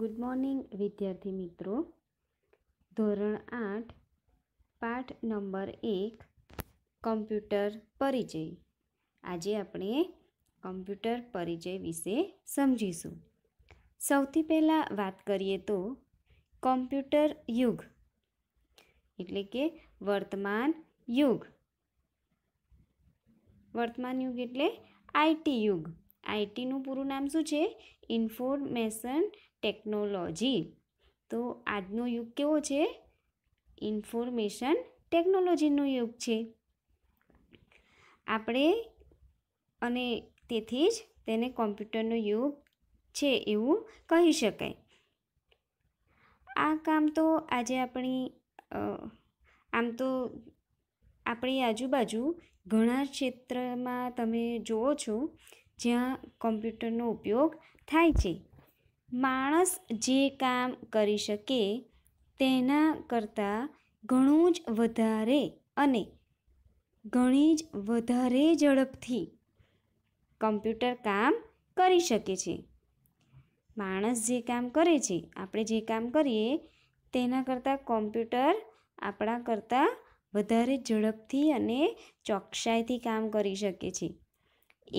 good morning વિદ્યાર્થી મિત્રો ધોરણ આઠ પાઠ નંબર એક કમ્પ્યુટર પરિચય આજે આપણે કમ્પ્યુટર પરિચય વિશે સમજીશું સૌથી પહેલાં વાત કરીએ તો કમ્પ્યુટર યુગ એટલે કે વર્તમાન યુગ વર્તમાન યુગ એટલે આઈટી યુગ આઈટીનું પૂરું નામ શું છે ઇન્ફોર્મેશન ટેકનોલોજી તો આજનો યુગ કેવો છે ઇન્ફોર્મેશન ટેકનોલોજીનો યુગ છે આપણે અને તેથી જ તેને કોમ્પ્યુટરનો યુગ છે એવું કહી શકાય આ કામ તો આજે આપણી આમ તો આપણી આજુબાજુ ઘણા ક્ષેત્રમાં તમે જુઓ છો જ્યાં કોમ્પ્યુટરનો ઉપયોગ થાય છે માણસ જે કામ કરી શકે તેના કરતાં ઘણું જ વધારે અને ઘણી જ વધારે ઝડપથી કમ્પ્યુટર કામ કરી શકે છે માણસ જે કામ કરે છે આપણે જે કામ કરીએ તેના કરતાં કોમ્પ્યુટર આપણા કરતાં વધારે ઝડપથી અને ચોકસાઈથી કામ કરી શકે છે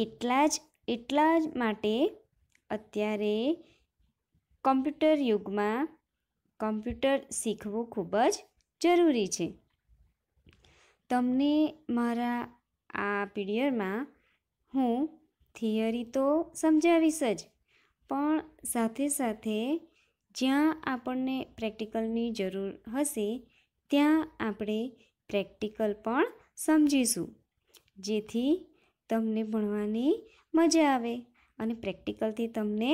એટલા જ એટલા જ માટે અત્યારે કોમ્પ્યુટર યુગમાં કોમ્પ્યુટર શીખવું ખૂબ જ જરૂરી છે તમને મારા આ પીરિયડમાં હું થિયરી તો સમજાવીશ જ પણ સાથે સાથે જ્યાં આપણને પ્રેક્ટિકલની જરૂર હશે ત્યાં આપણે પ્રેક્ટિકલ પણ સમજીશું જેથી તમને ભણવાની મજા આવે અને પ્રેક્ટિકલથી તમને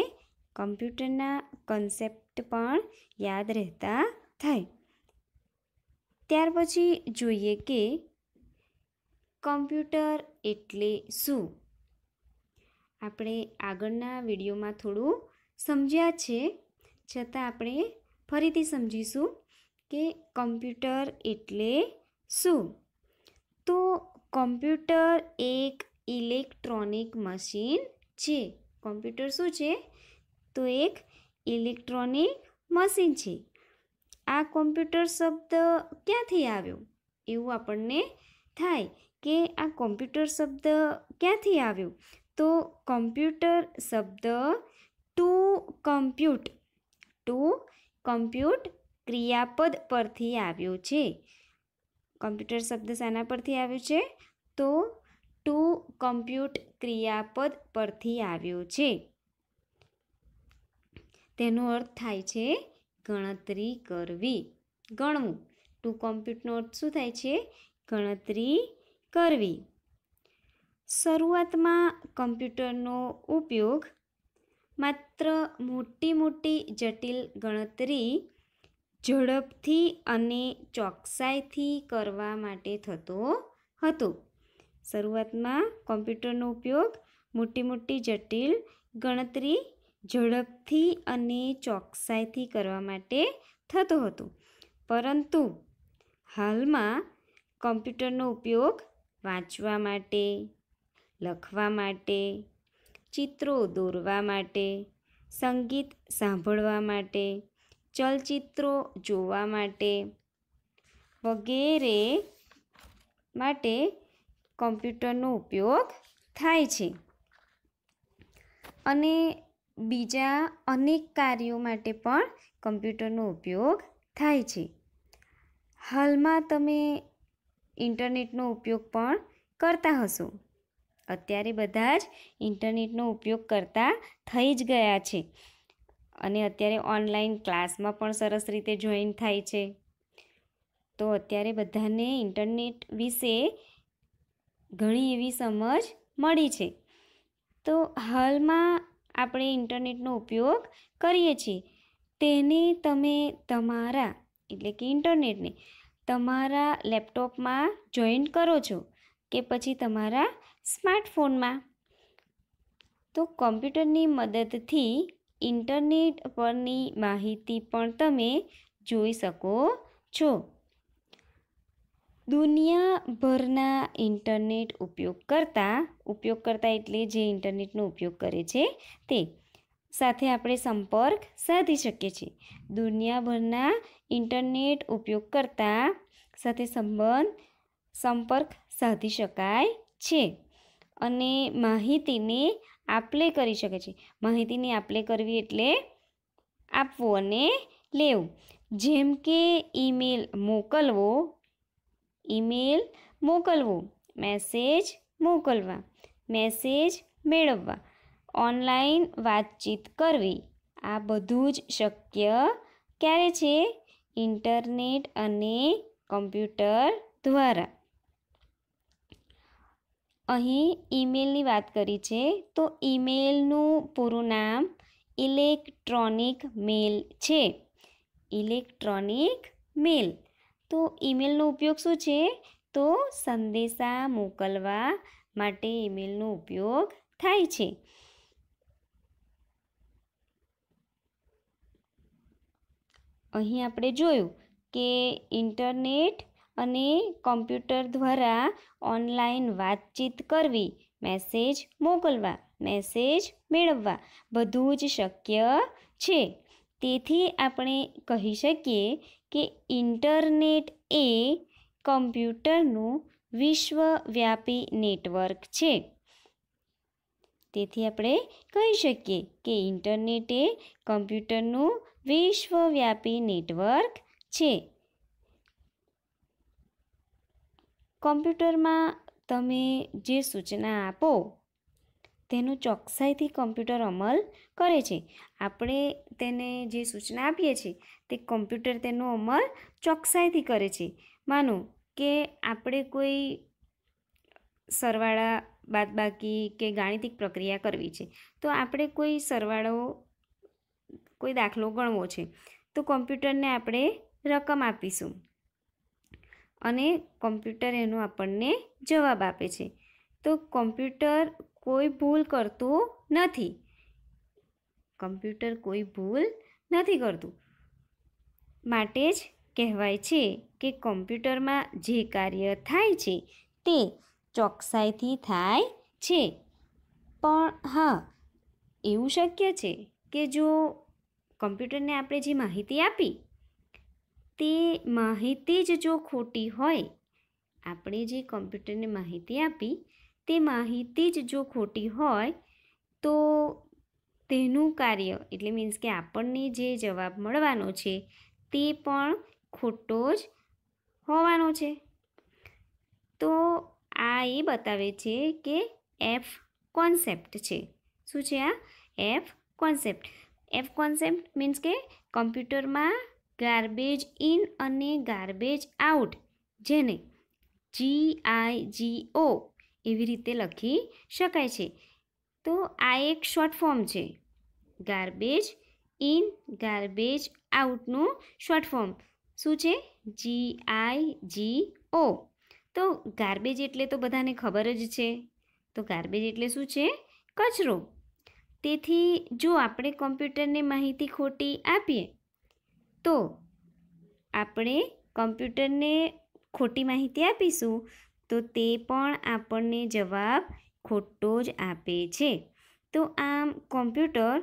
કમ્પ્યુટરના કન્સેપ્ટ પણ યાદ રહેતા થાય ત્યાર પછી જોઈએ કે કમ્પ્યુટર એટલે શું આપણે આગળના વિડીયોમાં થોડું સમજ્યા છે છતાં આપણે ફરીથી સમજીશું કે કમ્પ્યુટર એટલે શું તો કમ્પ્યુટર એક ઇલેક્ટ્રોનિક મશીન છે કોમ્પ્યુટર શું છે તો એક ઇલેક્ટ્રોનિક મશીન છે આ કોમ્પ્યુટર શબ્દ ક્યાંથી આવ્યો એવું આપણને થાય કે આ કોમ્પ્યુટર શબ્દ ક્યાંથી આવ્યો તો કોમ્પ્યુટર શબ્દ ટુ કમ્પ્યુટ ટુ કમ્પ્યુટ ક્રિયાપદ પરથી આવ્યો છે કોમ્પ્યુટર શબ્દ શાના પરથી આવ્યો છે તો ટુ કમ્પ્યુટ ક્રિયાપદ પરથી આવ્યો છે તેનો અર્થ થાય છે ગણતરી કરવી ગણવું ટુ કમ્પ્યુટનો અર્થ શું થાય છે ગણતરી કરવી શરૂઆતમાં કમ્પ્યુટરનો ઉપયોગ માત્ર મોટી મોટી જટિલ ગણતરી ઝડપથી અને ચોકસાઈથી કરવા માટે થતો હતો શરૂઆતમાં કોમ્પ્યુટરનો ઉપયોગ મોટી મોટી જટિલ ગણતરી ઝડપથી અને ચોકસાઈથી કરવા માટે થતો હતો પરંતુ હાલમાં કોમ્પ્યુટરનો ઉપયોગ વાંચવા માટે લખવા માટે ચિત્રો દોરવા માટે સંગીત સાંભળવા માટે ચલચિત્રો જોવા માટે વગેરે માટે કોમ્પ્યુટરનો ઉપયોગ થાય છે અને બીજા અનેક કાર્યો માટે પણ કમ્પ્યુટરનો ઉપયોગ થાય છે હાલમાં તમે ઇન્ટરનેટનો ઉપયોગ પણ કરતા હશો અત્યારે બધા જ ઇન્ટરનેટનો ઉપયોગ કરતા થઈ જ ગયા છે અને અત્યારે ઓનલાઈન ક્લાસમાં પણ સરસ રીતે જોઈન થાય છે તો અત્યારે બધાને ઇન્ટરનેટ વિશે ઘણી એવી સમજ મળી છે તો હાલમાં આપણે ઇન્ટરનેટનો ઉપયોગ કરીએ છીએ તેને તમે તમારા એટલે કે ઇન્ટરનેટને તમારા લેપટોપમાં જોઈન કરો છો કે પછી તમારા સ્માર્ટફોનમાં તો કોમ્પ્યુટરની મદદથી ઇન્ટરનેટ પરની માહિતી પણ તમે જોઈ શકો છો દુનિયાભરના ઇન્ટરનેટ ઉપયોગ ઉપયોગ ઉપયોગકર્તા એટલે જે ઇન્ટરનેટનો ઉપયોગ કરે છે તે સાથે આપણે સંપર્ક સાધી શકીએ છીએ દુનિયાભરના ઇન્ટરનેટ ઉપયોગ ઉપયોગકર્તા સાથે સંબંધ સંપર્ક સાધી શકાય છે અને માહિતીને આપલે કરી શકે છે માહિતીની આપલે કરવી એટલે આપવું અને લેવું જેમ કે ઈમેલ મોકલવો ઈમેલ મોકલવો મેસેજ મોકલવા મેસેજ મેળવવા ઓનલાઈન વાતચીત કરવી આ બધું જ શક્ય ક્યારે છે ઇન્ટરનેટ અને કમ્પ્યુટર દ્વારા અહીં ઈમેલની વાત કરી છે તો ઈમેલનું પૂરું નામ ઇલેક્ટ્રોનિક મેલ છે ઇલેક્ટ્રોનિક મેલ તો ઈમેલનો ઉપયોગ શું છે તો સંદેશા મોકલવા માટે ઈમેલનો ઉપયોગ થાય છે અહીં આપણે જોયું કે ઇન્ટરનેટ અને કોમ્પ્યુટર દ્વારા ઓનલાઈન વાતચીત કરવી મેસેજ મોકલવા મેસેજ મેળવવા બધું જ શક્ય છે તેથી આપણે કહી શકીએ કે ઇન્ટરનેટ એ કમ્પ્યુટરનું વિશ્વવ્યાપી નેટવર્ક છે તેથી આપણે કહી શકીએ કે ઇન્ટરનેટ એ કમ્પ્યુટરનું વિશ્વવ્યાપી નેટવર્ક છે કોમ્પ્યુટરમાં તમે જે સૂચના આપો તેનું ચોકસાઈથી કમ્પ્યુટર અમલ કરે છે આપણે તેને જે સૂચના આપીએ છીએ તે કમ્પ્યુટર તેનો અમલ ચોકસાઈથી કરે છે માનો કે આપણે કોઈ સરવાળા બાદબાકી કે ગાણિતિક પ્રક્રિયા કરવી છે તો આપણે કોઈ સરવાળો કોઈ દાખલો ગણવો છે તો કોમ્પ્યુટરને આપણે રકમ આપીશું અને કોમ્પ્યુટર એનો આપણને જવાબ આપે છે તો કોમ્પ્યુટર કોઈ ભૂલ કરતું નથી કમ્પ્યુટર કોઈ ભૂલ નથી કરતું માટે જ કહેવાય છે કે કોમ્પ્યુટરમાં જે કાર્ય થાય છે તે ચોકસાઈથી થાય છે પણ હા એવું શક્ય છે કે જો કમ્પ્યુટરને આપણે જે માહિતી આપી તે માહિતી જ જો ખોટી હોય આપણે જે કોમ્પ્યુટરને માહિતી આપી તે માહિતી જ જો ખોટી હોય તો તેનું કાર્ય એટલે મીન્સ કે આપણને જે જવાબ મળવાનો છે તે પણ ખોટો જ હોવાનો છે તો આ એ બતાવે છે કે એફ કોન્સેપ્ટ છે શું છે આ F concept F concept means કે કમ્પ્યુટરમાં ગાર્બેજ ઇન અને ગાર્બેજ આઉટ જેને જી આઈ જી ઓ એવી રીતે લખી શકાય છે તો આ એક શોર્ટ ફોર્મ છે ગાર્બેજ ઇન ગાર્બેજ આઉટનું શોર્ટ ફોર્મ શું છે જી આઈ જી ઓ તો ગાર્બેજ એટલે તો બધાને ખબર જ છે તો ગાર્બેજ એટલે શું છે કચરો તેથી જો આપણે કોમ્પ્યુટરને માહિતી ખોટી આપીએ તો આપણે કોમ્પ્યુટરને ખોટી માહિતી આપીશું તો તે પણ આપણને જવાબ ખોટો જ આપે છે તો આમ કોમ્પ્યુટર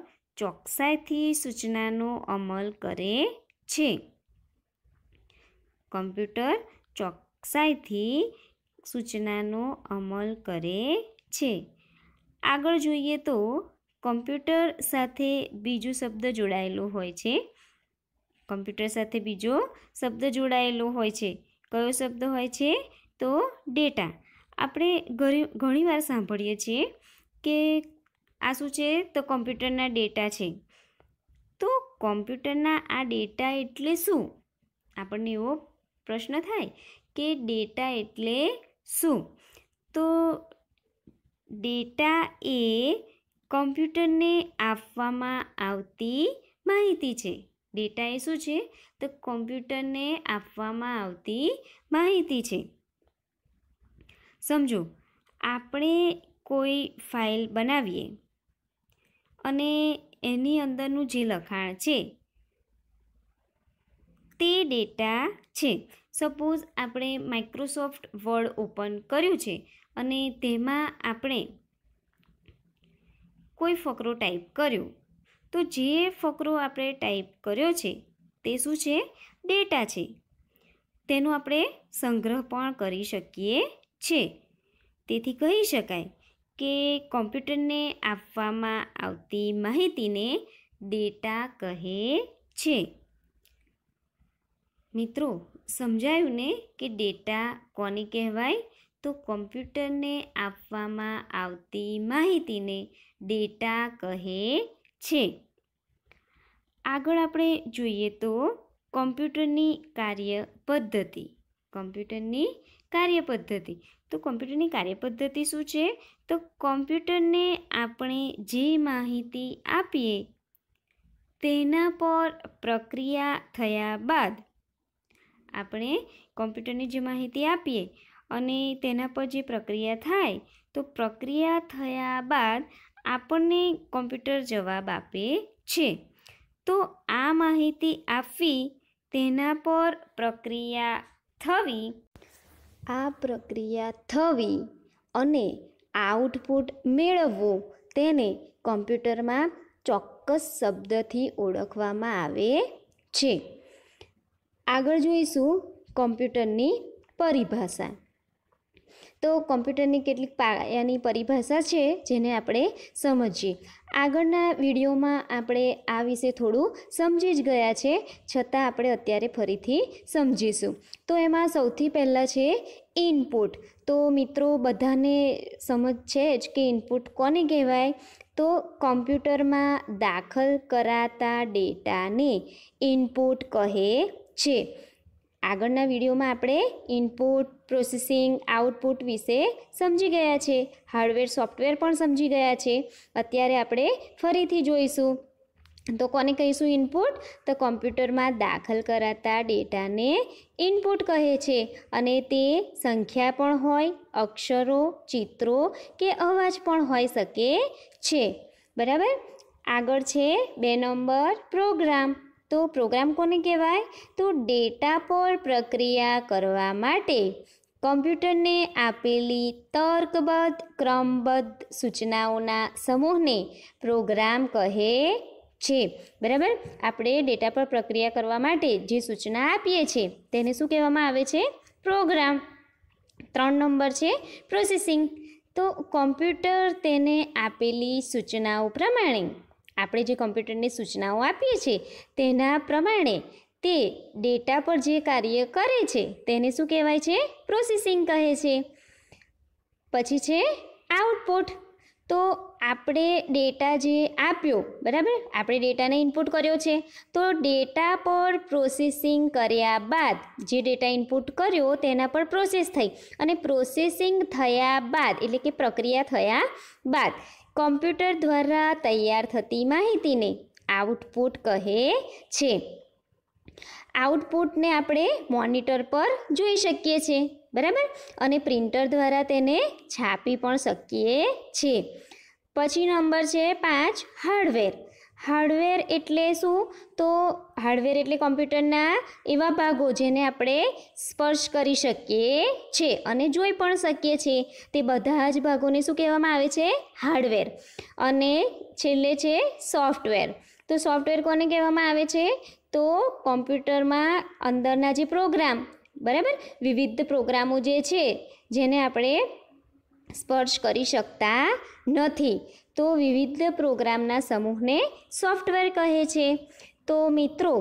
ચોકસાઈથી સૂચનાનો અમલ કરે છે કોમ્પ્યુટર ચોકસાઈથી સૂચનાનો અમલ કરે છે આગળ જોઈએ તો કોમ્પ્યુટર સાથે બીજો શબ્દ જોડાયેલો હોય છે કોમ્પ્યુટર સાથે બીજો શબ્દ જોડાયેલો હોય છે કયો શબ્દ હોય છે તો ડેટા આપણે ઘણીવાર સાંભળીએ છીએ કે આ શું છે તો કોમ્પ્યુટરના ડેટા છે તો કોમ્પ્યુટરના આ ડેટા એટલે શું આપણને એવો પ્રશ્ન થાય કે ડેટા એટલે શું તો ડેટા એ કોમ્પ્યુટરને આપવામાં આવતી માહિતી છે ડેટા એ શું છે તો કોમ્પ્યુટરને આપવામાં આવતી માહિતી છે સમજો આપણે કોઈ ફાઇલ બનાવીએ અને એની અંદરનું જે લખાણ છે તે ડેટા છે સપોઝ આપણે માઇક્રોસોફ્ટ વર્ડ ઓપન કર્યું છે અને તેમાં આપણે કોઈ ફકરો ટાઈપ કર્યો તો જે ફકરો આપણે ટાઈપ કર્યો છે તે શું છે ડેટા છે તેનો આપણે સંગ્રહ પણ કરી શકીએ છે તેથી કહી શકાય કે કોમ્પ્યુટરને આપવામાં આવતી માહિતીને ડેટા કહે છે મિત્રો સમજાયું ને કે ડેટા કોને કહેવાય તો કોમ્પ્યુટરને આપવામાં આવતી માહિતીને ડેટા કહે છે આગળ આપણે જોઈએ તો કોમ્પ્યુટરની કાર્ય પદ્ધતિ કોમ્પ્યુટરની કાર્ય પદ્ધતિ તો કોમ્પ્યુટરની કાર્ય પદ્ધતિ શું છે તો કોમ્પ્યુટરને આપણે જે માહિતી આપીએ તેના પર પ્રક્રિયા થયા બાદ આપણે કોમ્પ્યુટરની જે માહિતી આપીએ અને તેના પર જે પ્રક્રિયા થાય તો પ્રક્રિયા થયા બાદ આપણને કોમ્પ્યુટર જવાબ આપે છે તો આ માહિતી આપવી તેના પર પ્રક્રિયા થવી આ પ્રક્રિયા થવી અને આઉટપુટ મેળવવું તેને કોમ્પ્યુટરમાં ચોક્કસ શબ્દથી ઓળખવામાં આવે છે આગળ જોઈશું કોમ્પ્યુટરની પરિભાષા તો કોમ્પ્યુટરની કેટલીક પાયાની પરિભાષા છે જેને આપણે સમજીએ આગળના વિડીયોમાં આપણે આ વિશે થોડું સમજી જ ગયા છે છતાં આપણે અત્યારે ફરીથી સમજીશું તો એમાં સૌથી પહેલાં છે ઇનપુટ તો મિત્રો બધાને સમજ છે જ કે ઇનપુટ કોને કહેવાય તો કોમ્પ્યુટરમાં દાખલ કરાતા ડેટાને ઇનપુટ કહે છે આગળના વિડીયોમાં આપણે ઇનપુટ પ્રોસેસિંગ આઉટપુટ વિશે સમજી ગયા છે હાર્ડવેર સોફ્ટવેર પણ સમજી ગયા છે અત્યારે આપણે ફરીથી જોઈશું તો કોને કહીશું ઇનપુટ તો કોમ્પ્યુટરમાં દાખલ કરાતા ડેટાને ઇનપુટ કહે છે અને તે સંખ્યા પણ હોય અક્ષરો ચિત્રો કે અવાજ પણ હોઈ શકે છે બરાબર આગળ છે બે નંબર પ્રોગ્રામ તો પ્રોગ્રામ કોને કહેવાય તો ડેટા પર પ્રક્રિયા કરવા માટે કોમ્પ્યુટરને આપેલી તર્કબદ્ધ ક્રમબદ્ધ સૂચનાઓના સમૂહને પ્રોગ્રામ કહે છે બરાબર આપણે ડેટા પર પ્રક્રિયા કરવા માટે જે સૂચના આપીએ છીએ તેને શું કહેવામાં આવે છે પ્રોગ્રામ ત્રણ નંબર છે પ્રોસેસિંગ તો કોમ્પ્યુટર તેને આપેલી સૂચનાઓ પ્રમાણે આપણે જે કોમ્પ્યુટરને સૂચનાઓ આપીએ છીએ તેના પ્રમાણે તે ડેટા પર જે કાર્ય કરે છે તેને શું કહેવાય છે પ્રોસેસિંગ કહે છે પછી છે આઉટપુટ તો આપણે ડેટા જે આપ્યો બરાબર આપણે ડેટાને ઇનપુટ કર્યો છે તો ડેટા પર પ્રોસેસિંગ કર્યા બાદ જે ડેટા ઇનપુટ કર્યો તેના પર પ્રોસેસ થઈ અને પ્રોસેસિંગ થયા બાદ એટલે કે પ્રક્રિયા થયા બાદ કોમ્પ્યુટર દ્વારા તૈયાર થતી માહિતીને આઉટપુટ કહે છે આઉટપુટને આપણે મોનિટર પર જોઈ શકીએ છીએ બરાબર અને પ્રિન્ટર દ્વારા તેને છાપી પણ શકીએ છીએ પછી નંબર છે પાંચ હાર્ડવેર હાર્ડવેર એટલે શું તો હાર્ડવેર એટલે કોમ્પ્યુટરના એવા ભાગો જેને આપણે સ્પર્શ કરી શકીએ છીએ અને જોઈ પણ શકીએ છીએ તે બધા જ ભાગોને શું કહેવામાં આવે છે હાર્ડવેર અને છેલ્લે છે સોફ્ટવેર તો સોફ્ટવેર કોને કહેવામાં આવે છે તો કોમ્પ્યુટરમાં અંદરના જે પ્રોગ્રામ બરાબર વિવિધ પ્રોગ્રામો જે છે જેને આપણે સ્પર્શ કરી શકતા નથી તો વિવિધ પ્રોગ્રામના સમૂહને સોફ્ટવેર કહે છે તો મિત્રો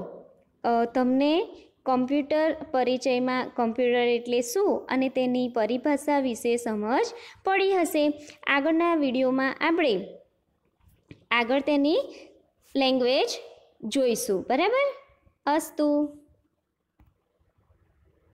તમને કોમ્પ્યુટર પરિચયમાં કોમ્પ્યુટર એટલે શું અને તેની પરિભાષા વિશે સમજ પડી હશે આગળના વિડીયોમાં આપણે આગળ તેની લેંગ્વેજ જોઈશું બરાબર અસ્તુ